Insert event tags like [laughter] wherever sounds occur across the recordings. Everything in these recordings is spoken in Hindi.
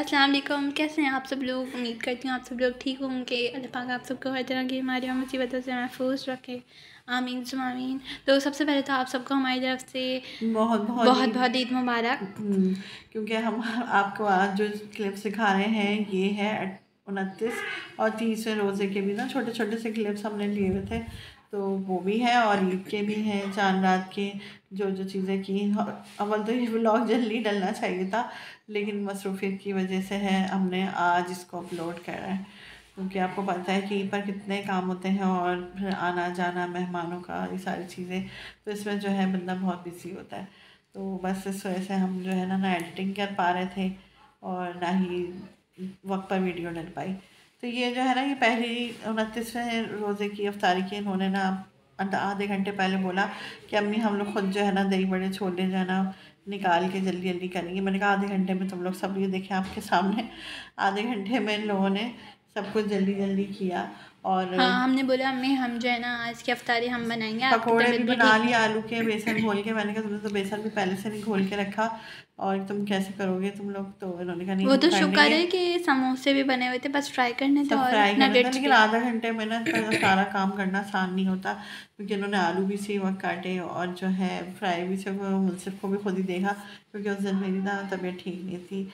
अस्सलाम वालेकुम कैसे हैं आप सब लोग उम्मीद करती हूँ आप सब लोग ठीक होंगे अल्लाह पाक आप सबको हर तरह की बीमारियों मुसीबतों से महफूज रखे आमीन सुमीन तो सबसे पहले तो आप सबको हमारी तरफ से बहुत बहुत बहुत बहुत ईद मुबारक हम्म, क्योंकि हम आपको आज जो क्लिप सिखा रहे हैं ये है उनतीस और तीसरे रोज़े के भी ना छोटे छोटे से क्लिप्स हमने लिए हुए थे तो वो भी है और लिख के भी हैं चांद रात के जो जो चीज़ें की अवल तो ये ब्लॉग जल्दी डलना चाहिए था लेकिन मसरूफियत की वजह से है हमने आज इसको अपलोड करा है क्योंकि आपको पता है कि पर कितने काम होते हैं और फिर आना जाना मेहमानों का ये सारी चीज़ें तो इसमें जो है बंदा बहुत बिजी होता है तो बस इस वजह से हम जो है ना ना एडिटिंग कर पा रहे थे और ना ही वक्त पर वीडियो डल पाई तो ये जो है ना ये पहली उनतीसवें रोज़े की अफ्तारी की इन्होंने ना आधे घंटे पहले बोला कि अम्मी हम लोग खुद जो है ना दही बड़े छोले जो है ना निकाल के जल्दी जल्दी करेंगे मैंने कहा आधे घंटे में तुम लोग सब ये देखें आपके सामने आधे घंटे में इन लोगों ने सब कुछ जल्दी जल्दी किया और हाँ हमने बोला अम्मी हम जो है ना आज की अफ्तारी हम बनाएंगे पकौड़े भी बना लिए आलू के बेसन घोल के मैंने कहा तुमने तो बेसन भी पहले से नहीं घोल के रखा और तुम कैसे करोगे तुम लोग तो इन्होंने कहा नहीं वो तो शुक्र है कि समोसे भी बने हुए थे बस फ्राई करने थे और फ्राई लेकिन आधा घंटे में ना सारा काम करना आसान नहीं होता क्योंकि इन्होंने आलू भी सी वक्त काटे और जो है फ्राई भी सब मुनसिफ को भी खुद ही देखा क्योंकि उस दिन मेरी ना तबीयत ठीक नहीं थी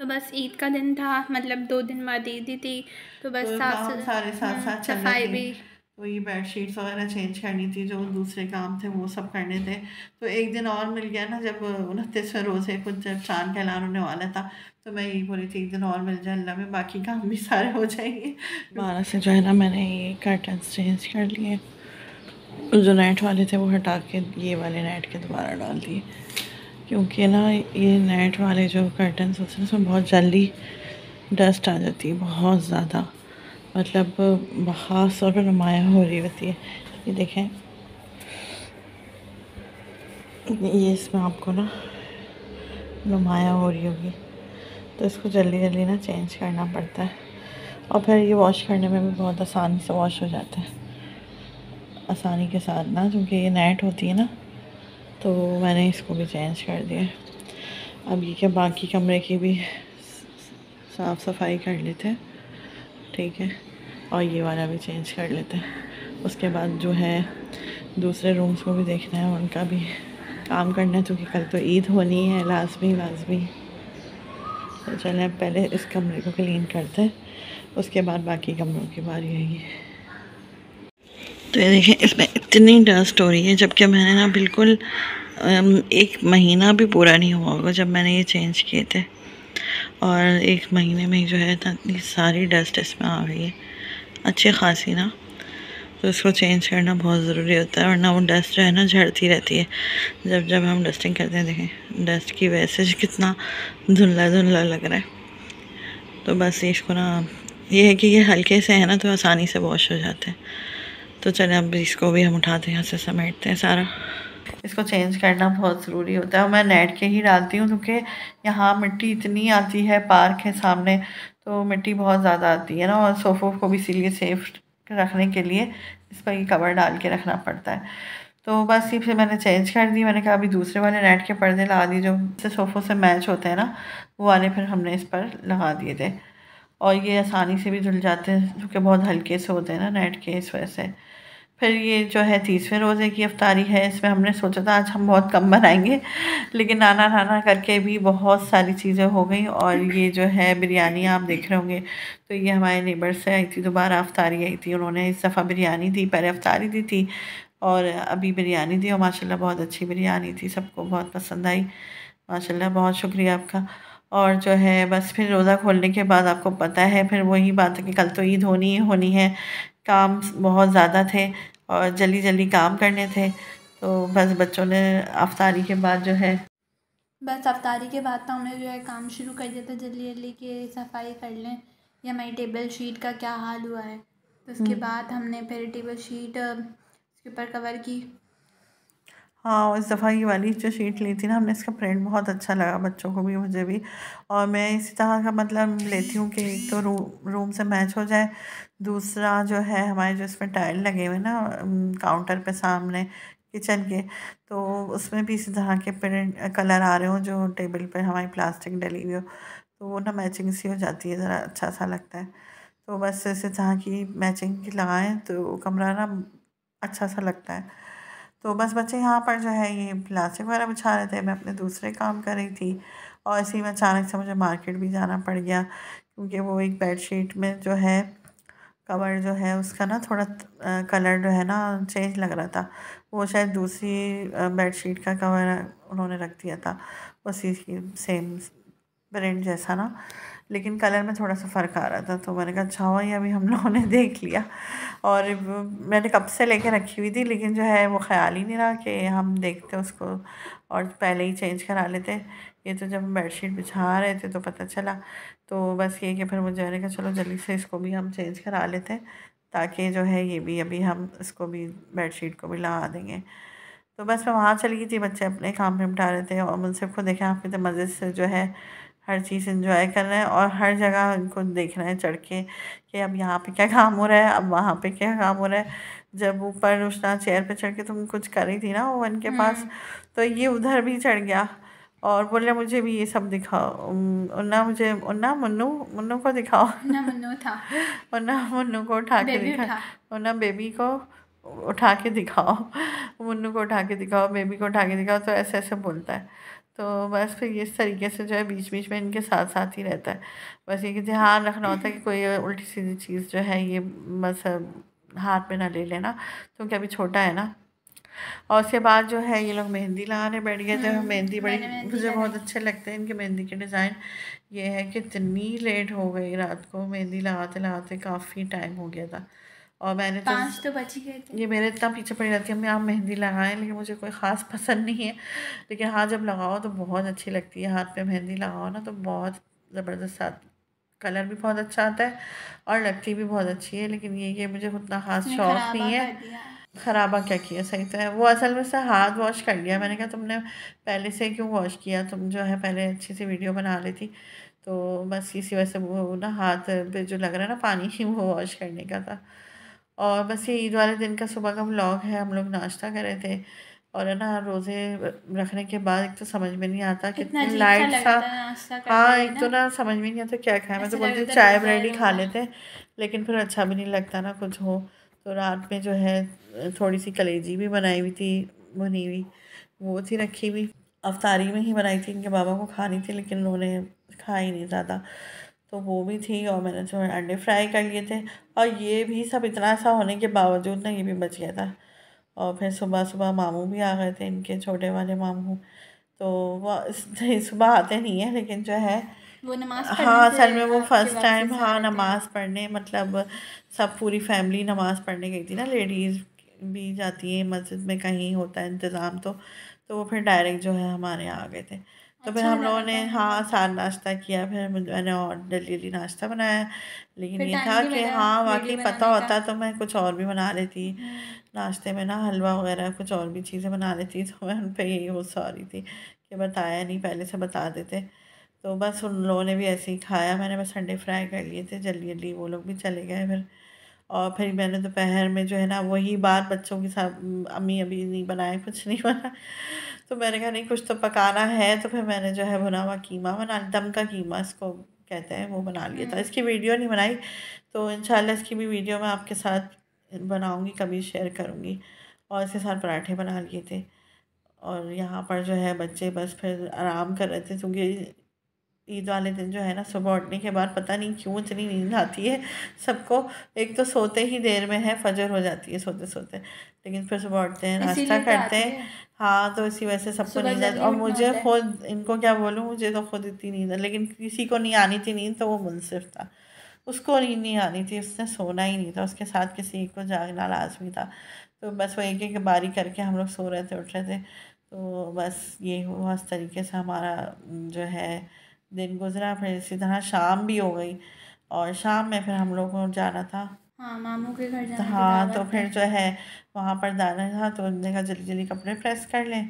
तो बस ईद का दिन था मतलब दो दिन बाद ईद ही थी तो बस तो साफ हाँ, सारे साथ हम्म, साथ सफाई भी तो ये बेड शीट्स वगैरह चेंज करनी थी जो दूसरे काम थे वो सब करने थे तो एक दिन और मिल गया ना जब उनतीसवें रोज़े कुछ जब चांद का ऐलान होने वाला था तो मैं यही बोली थी एक दिन और मिल जाए अल्लाह में बाकी काम भी सारे हो जाएंगे बारह से जो है ना मैंने ये कर्टन्स चेंज कर लिए जो नेट वाले थे वो हटा के ये वाले नेट के दोबारा डाल दिए क्योंकि ना ये नेट वाले जो कर्टन्स होते हैं उसमें बहुत जल्दी डस्ट आ जाती है बहुत ज़्यादा मतलब खास तौर पर नुमाया हो रही होती है ये देखें ये इसमें आपको ना नुमाया मतलब हो रही होगी तो इसको जल्दी जल्दी ना चेंज करना पड़ता है और फिर ये वॉश करने में भी बहुत आसानी से वॉश हो जाता है आसानी के साथ ना क्योंकि ये नेट होती है ना तो मैंने इसको भी चेंज कर दिया अब ये क्या बाकी कमरे की भी साफ़ सफाई कर लेते हैं ठीक है और ये वाला भी चेंज कर लेते हैं उसके बाद जो है दूसरे रूम्स को भी देखना है उनका भी काम करना है क्योंकि कल तो ईद होनी है लाजमी लाजमी तो चलें पहले इस कमरे को क्लीन करते हैं उसके बाद बाकी कमरों की बारी आई है तो ये देखिए इसमें इतनी डस्ट हो रही है जबकि मैंने ना बिल्कुल एक महीना भी पूरा नहीं हुआ होगा जब मैंने ये चेंज किए थे और एक महीने में जो है इतनी सारी डस्ट इसमें आ गई है अच्छी खासी ना तो इसको चेंज करना बहुत ज़रूरी होता है वरना वो डस्ट जो है ना झड़ती रहती है जब जब हम डस्टिंग करते हैं देखें डस्ट की वजह से कितना धुंधला धुंधला लग रहा है तो बस इसको ना ये है कि ये हल्के से है ना तो आसानी से वॉश हो जाते हैं तो चले अब इसको भी हम उठाते हैं यहाँ से समेटते हैं सारा इसको चेंज करना बहुत ज़रूरी होता है और मैं नेट के ही डालती हूँ क्योंकि यहाँ मिट्टी इतनी आती है पार्क है सामने तो मिट्टी बहुत ज़्यादा आती है ना और सोफ़ों को भी इसीलिए सेफ रखने के लिए इस पर कवर डाल के रखना पड़ता है तो बस ये फिर मैंने चेंज कर दी मैंने कहा अभी दूसरे वाले नेट के पर्दे लगा दिए जो से सोफ़ों से मैच होते हैं ना वो वाले फिर हमने इस पर लगा दिए थे और ये आसानी से भी धुल जाते हैं क्योंकि बहुत हल्के से होते हैं ना नेट के इस वजह से फिर ये जो है तीसवें रोज़े की अफ्तारी है इसमें हमने सोचा था आज हम बहुत कम बनाएंगे लेकिन नाना नाना करके भी बहुत सारी चीज़ें हो गई और ये जो है बिरयानी आप देख रहे होंगे तो ये हमारे नेबर से आई थी दोबारा अफ्तारी आई थी उन्होंने इस दफ़ा बिरयानी दी पहले अफ्तारी दी थी और अभी बिरयानी दी और माशाला बहुत अच्छी बिरयानी थी सबको बहुत पसंद आई माशा बहुत शुक्रिया आपका और जो है बस फिर रोज़ा खोलने के बाद आपको पता है फिर वही बात है कि कल तो ईद होनी ही होनी है काम बहुत ज़्यादा थे और जल्दी जल्दी काम करने थे तो बस बच्चों ने अफ्तारी के बाद जो है बस अफ्तारी के बाद तो हमने जो है काम शुरू कर दिया था जल्दी जल्दी के सफाई कर लें या हमारी टेबल शीट का क्या हाल हुआ है तो उसके हम्म। बाद हमने फिर टेबल शीट उसके ऊपर कवर की हाँ इस दफ़ा ये वाली जो शीट ली थी ना हमने इसका प्रिंट बहुत अच्छा लगा बच्चों को भी मुझे भी और मैं इसी तरह का मतलब लेती हूँ कि एक तो रू, रूम से मैच हो जाए दूसरा जो है हमारे जो इसमें टाइल लगे हुए ना काउंटर पे सामने किचन के तो उसमें भी इसी तरह के प्रिंट कलर आ रहे हो जो टेबल पर हमारी प्लास्टिक डली हुई हो तो वो ना मैचिंग सी हो जाती है ज़रा अच्छा सा लगता है तो बस इसी तरह की मैचिंग की लगाएँ तो कमरा ना अच्छा सा लगता है तो बस बच्चे यहाँ पर जो है ये प्लास्टिक वगैरह बिछा रहे थे मैं अपने दूसरे काम कर रही थी और इसी में अचानक से मुझे मार्केट भी जाना पड़ गया क्योंकि वो एक बेडशीट में जो है कवर जो है उसका ना थोड़ा कलर जो है ना चेंज लग रहा था वो शायद दूसरी बेडशीट का कवर उन्होंने रख दिया था उसी की सेम प्रिंट जैसा ना लेकिन कलर में थोड़ा सा फ़र्क आ रहा था तो मैंने कहा अच्छा हुआ ये अभी हम लोगों ने देख लिया और मैंने कब से लेके रखी हुई थी लेकिन जो है वो ख्याल ही नहीं रहा कि हम देखते उसको और पहले ही चेंज करा लेते ये तो जब हम बेडशीट बिछा रहे थे तो पता चला तो बस ये कि फिर मुझे मैंने कहा चलो जल्दी से इसको भी हम चेंज करा लेते ताकि जो है ये भी अभी हम इसको भी बेडशीट को भी लगा देंगे तो बस मैं वहाँ चली गई थी बच्चे अपने काम पर निपटा रहे थे और मुनसिफ को देखा आप तो मज़े से जो है हर चीज़ इंजॉय कर रहे हैं और हर जगह उनको देख रहे हैं चढ़ के कि अब यहाँ पे क्या काम हो रहा है अब वहाँ पे क्या काम हो रहा है जब ऊपर उसना चेयर पे चढ़ के तुम कुछ कर रही थी ना ओवन के पास हम्म। तो ये उधर भी चढ़ गया और बोले मुझे भी ये सब दिखाओ उन्ना मुझे उन्ना मुन्नू मुन्नू को दिखाओ उन्ना मुन्नू था [laughs] उन्ना मुन्नू को उठा के दिखा उन्ना बेबी को उठा के दिखाओ [laughs] मुन्नू को उठा के दिखाओ बेबी को उठा के दिखाओ तो ऐसे ऐसे बोलता है तो बस फिर इस तरीके से जो है बीच बीच में इनके साथ साथ ही रहता है बस ये कि ध्यान रखना होता है कि कोई उल्टी सीधी चीज़ जो है ये बस हाथ में ना ले लेना क्योंकि अभी छोटा है ना और उसके बाद जो है ये लोग मेहंदी लगाने बैठ गए थे हम्म, मेहंदी बड़ी मुझे बहुत अच्छे लगते हैं इनके मेहंदी के डिज़ाइन ये है कि इतनी लेट हो गई रात को मेहंदी लगाते लगाते काफ़ी टाइम हो गया था और मैंने तो पांच तो बची गए थे ये मेरे इतना पीछे पड़ी रहती है मैं आप मेहंदी लगाएं लेकिन मुझे कोई ख़ास पसंद नहीं है लेकिन हाँ जब लगाओ तो बहुत अच्छी लगती है हाथ पे मेहंदी लगाओ ना तो बहुत ज़बरदस्त आती कलर भी बहुत अच्छा आता है और लगती भी बहुत अच्छी है लेकिन ये ये मुझे उतना ख़ास शौक नहीं है ख़राबा क्या किया सही तो है वो असल में से हाथ वॉश कर लिया मैंने कहा तुमने पहले से क्यों वॉश किया तुम जो है पहले अच्छी सी वीडियो बना लेती तो बस इसी वजह से वो ना हाथ पे जो लग रहा है ना पानी ही [laughs] वो वॉश करने का था और बस ये ईद वाले दिन का सुबह का व्लॉग है हम लोग नाश्ता कर रहे थे और है ना रोज़े रखने के बाद एक तो समझ में नहीं आता कितना अच्छा लाइट सा हाँ एक तो ना समझ में नहीं आता क्या खाया मैं तो बोलती हूँ तो चाय ब्रेड ही खा लेते हैं लेकिन फिर अच्छा भी नहीं लगता ना कुछ हो तो रात में जो है थोड़ी सी कलेजी भी बनाई हुई थी भुनी हुई वो थी रखी हुई अफतारी में ही बनाई थी इनके बाबा को खानी थी लेकिन उन्होंने खा ही नहीं ज़्यादा तो वो भी थी और मैंने जो अंडे फ्राई कर लिए थे और ये भी सब इतना सा होने के बावजूद ना ये भी बच गया था और फिर सुबह सुबह मामू भी आ गए थे इनके छोटे वाले मामू तो वो [laughs] सुबह आते नहीं है लेकिन जो है वो नमाज हाँ असल में वो फर्स्ट टाइम हाँ नमाज़ पढ़ने मतलब सब पूरी फैमिली नमाज़ पढ़ने गई थी ना लेडीज़ भी जाती है मस्जिद में कहीं होता है इंतज़ाम तो तो वो फिर डायरेक्ट जो है हमारे यहाँ आ गए थे तो अच्छा हाँ, फिर हम लोगों ने हाँ साथ नाश्ता किया फिर मैंने और जल्दी नाश्ता बनाया लेकिन ये था कि हाँ वाकई पता होता तो मैं कुछ और भी बना लेती हम्म। नाश्ते में ना हलवा वगैरह कुछ और भी चीज़ें बना लेती तो मैं उन पर यही वो हो थी कि बताया नहीं पहले से बता देते तो बस उन लोगों ने भी ऐसे ही खाया मैंने बस अंडे फ्राई कर लिए थे जल्दी जल्दी वो लोग भी चले गए फिर और फिर मैंने दोपहर में जो है ना वही बात बच्चों के साथ अम्मी अभी नहीं बनाए कुछ नहीं बना तो मैंने कहा नहीं कुछ तो पकाना है तो फिर मैंने जो है बना हुआ कीमा बना दम का कीमा इसको कहते हैं वो बना लिया था हम्म। इसकी वीडियो नहीं बनाई तो इन इसकी भी वीडियो मैं आपके साथ बनाऊँगी कभी शेयर करूँगी और इसके साथ पराठे बना लिए थे और यहाँ पर जो है बच्चे बस फिर आराम कर रहे थे क्योंकि ईद वाले दिन जो है ना सुबह उठने के बाद पता नहीं क्यों इतनी नींद आती है सबको एक तो सोते ही देर में है फजर हो जाती है सोते सोते लेकिन फिर सुबह उठते हैं नाश्ता तो करते हैं हाँ तो इसी वजह से सबको नींद आती और मुझे खुद इनको क्या बोलूँ मुझे तो खुद इतनी नींद है लेकिन किसी को नहीं आनी थी नींद तो वो मुनसिफ था उसको नींद नहीं आनी थी उसने सोना ही नहीं था उसके साथ किसी को जागना लाजमी था तो बस वो एक एक बारी करके हम लोग सो रहे थे उठ रहे थे तो बस ये हुआ इस तरीके से हमारा जो है दिन गुजरा फिर इसी तरह शाम भी हो गई और शाम में फिर हम लोग को जाना था हाँ मामू के घर जाना हाँ तो फिर जो है वहाँ पर दाना था तो उन्होंने कहा जल्दी जल्दी कपड़े प्रेस कर लें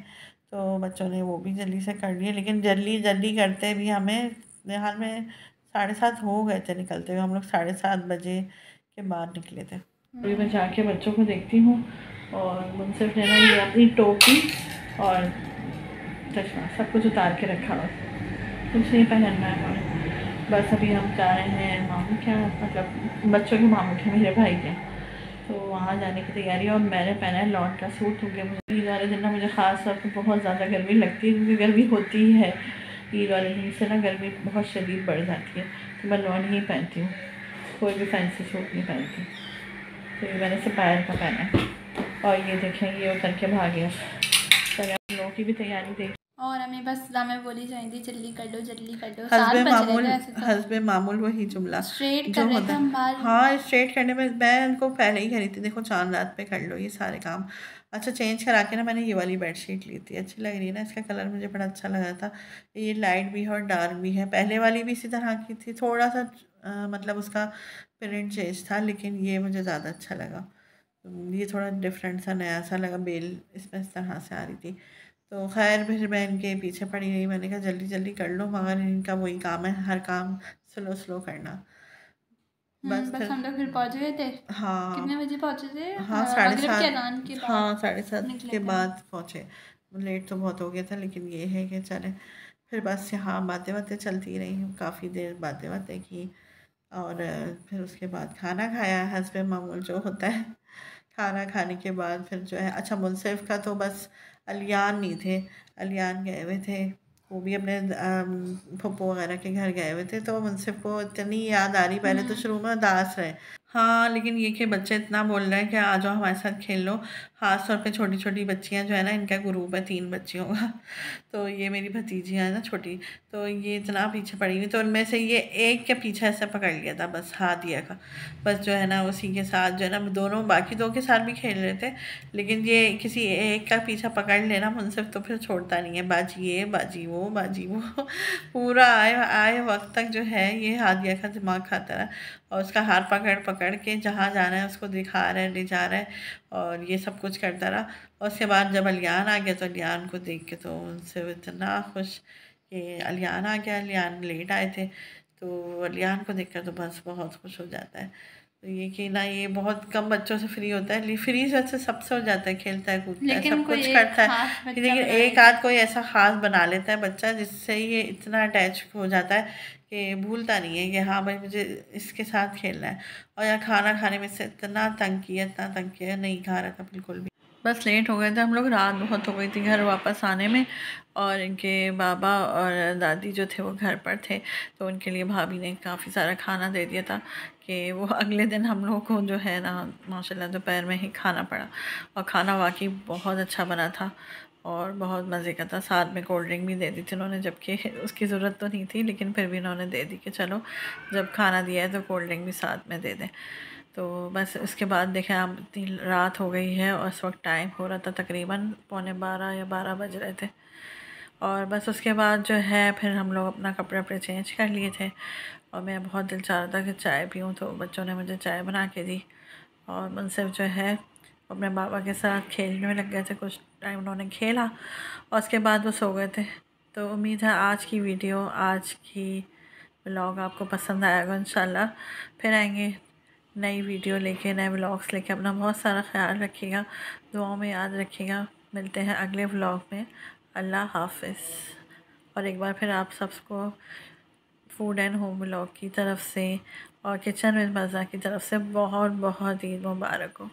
तो बच्चों ने वो भी जल्दी से कर लिए लेकिन जल्दी जल्दी करते भी हमें हाल में साढ़े सात हो गए थे निकलते हुए हम लोग साढ़े सात बजे के बाद निकले थे हम्म। अभी मैं जाके बच्चों को देखती हूँ और मुनसिफ ने अपनी टोपी और चश्मा सब कुछ उतार के रखा हुआ कुछ नहीं पहनना है हमें बस अभी हम जा रहे हैं मामू क्या मतलब बच्चों के मामू के मेरे भाई के तो वहाँ जाने की तैयारी और मैंने पहना है लॉन्ड का सूट गया मुझे ईद वाले दिन ना मुझे ख़ास तौर पर तो बहुत ज़्यादा गर्मी लगती है क्योंकि गर्मी होती ही है ईद वाले दिन से ना गर्मी बहुत शदीद बढ़ जाती है तो मैं लॉन्ड ही पहनती हूँ कोई भी फैंसी सूट नहीं पहनती तो ये मैंने सपायर का पहना है और ये देखें ये उतर के भागें तो लोगों की भी तैयारी देखी और हमें बस हमें बोली जाएंगी जल्दी कर लो जल्दी कर लो हसबे मामूल तो। हसबे मामूल वही जुमला स्ट्रेट जो हम बाल हाँ स्ट्रेट करने में मैं उनको पहले ही कह रही थी देखो चांद रात पे कर लो ये सारे काम अच्छा चेंज करा के ना मैंने ये वाली बेडशीट ली थी अच्छी लग रही है ना इसका कलर मुझे बड़ा अच्छा लगा था ये लाइट भी है और डार्क भी है पहले वाली भी इसी तरह की थी थोड़ा सा मतलब उसका प्रिंट चेंज था लेकिन ये मुझे ज़्यादा अच्छा लगा ये थोड़ा डिफरेंट सा नया सा लगा बेल इसमें इस तरह से आ रही थी तो खैर फिर मैं इनके पीछे पड़ी गई मैंने कहा जल्दी जल्दी कर लो मगर इनका वही काम है हर काम स्लो स्लो करना हम्म, बस बस हम लोग फिर थे हाँ कितने बजे थे हाँ, हाँ साढ़े सात हाँ साढ़े सात के बाद पहुँचे लेट तो बहुत हो गया था लेकिन ये है कि चले फिर बस यहाँ बातें बातें चलती रही काफ़ी देर बातें बातें की और फिर उसके बाद खाना खाया हंसबे मामूल जो होता है खाना खाने के बाद फिर जो है अच्छा मुनसिफ का तो बस अलियान नहीं थे अलियान गए हुए थे वो भी अपने पप्पो वगैरह के घर गए हुए थे तो मुंसिफ को इतनी याद आ रही पहले तो हम्म। शुरू में उदास रहे हाँ लेकिन ये कि बच्चे इतना बोल रहे हैं कि आ जाओ हमारे साथ खेल लो ख़ास तौर पे छोटी छोटी बच्चियाँ जो है ना इनका ग्रुप है तीन बच्चियों का [laughs] तो ये मेरी भतीजियाँ है ना छोटी तो ये इतना पीछे पड़ी हुई तो उनमें से ये एक के पीछे ऐसे पकड़ लिया था बस हाथ दिया का बस जो है ना उसी के साथ जो है ना दोनों बाकी दो के साथ भी खेल रहे थे लेकिन ये किसी एक का पीछा पकड़ लेना मुनसिफ तो फिर छोड़ता नहीं है बाजी ये बाजी वो बाजी वो [laughs] पूरा आए आए वक्त तक जो है ये हाथ दिया का दिमाग खाता रहा और उसका हाथ पकड़ पकड़ के जहाँ जाना है उसको दिखा रहे हैं ले जा रहे हैं और ये सब कुछ करता रहा और उसके बाद जब अलियान आ गया तो अलियान को देख के तो उनसे इतना खुश कि अलियान आ गया अलियान लेट आए थे तो अलियान को देखकर तो बस बहुत खुश हो जाता है तो ये कि ना ये बहुत कम बच्चों से फ्री होता है फ्री से सबसे हो जाता है खेलता है कूदता है सब कुछ करता है लेकिन एक आध कोई ऐसा ख़ास बना लेता है बच्चा जिससे ये इतना अटैच हो जाता है कि भूलता नहीं है कि हाँ भाई मुझे इसके साथ खेलना है और यार खाना खाने में से इतना तंग किया इतना तंग किया नहीं खा रहा था बिल्कुल भी बस लेट हो गए थे हम लोग रात बहुत हो गई थी घर वापस आने में और इनके बाबा और दादी जो थे वो घर पर थे तो उनके लिए भाभी ने काफ़ी सारा खाना दे दिया था कि वो अगले दिन हम लोगों को जो है ना माशाल्लाह दोपहर में ही खाना पड़ा और खाना वाकई बहुत अच्छा बना था और बहुत मज़े का था साथ में कोल्ड ड्रिंक भी दे दी थी उन्होंने जबकि उसकी ज़रूरत तो नहीं थी लेकिन फिर भी उन्होंने दे दी कि चलो जब खाना दिया है तो कोल्ड ड्रिंक भी साथ में दे दें तो बस उसके बाद देखें आप इतनी रात हो गई है और उस वक्त टाइम हो रहा था तकरीबन पौने बारह या बारह बज रहे थे और बस उसके बाद जो है फिर हम लोग अपना कपड़े वपड़े चेंज कर लिए थे और मैं बहुत दिल चाह रहा था कि चाय पीऊँ तो बच्चों ने मुझे चाय बना के दी और मुनसिफ जो है अपने बाबा के साथ खेलने में लग गए थे कुछ टाइम उन्होंने खेला और उसके बाद वो सो गए थे तो उम्मीद है आज की वीडियो आज की ब्लॉग आपको पसंद आएगा इन फिर आएंगे नई वीडियो लेके नए ब्लॉग्स लेके अपना बहुत सारा ख्याल रखिएगा दुआओं में याद रखिएगा मिलते हैं अगले ब्लॉग में अल्लाह हाफिज़ और एक बार फिर आप सबको फूड एंड होम ब्लॉग की तरफ से और किचन विद मज़ा की तरफ से बहुत बहुत ईद मुबारक हो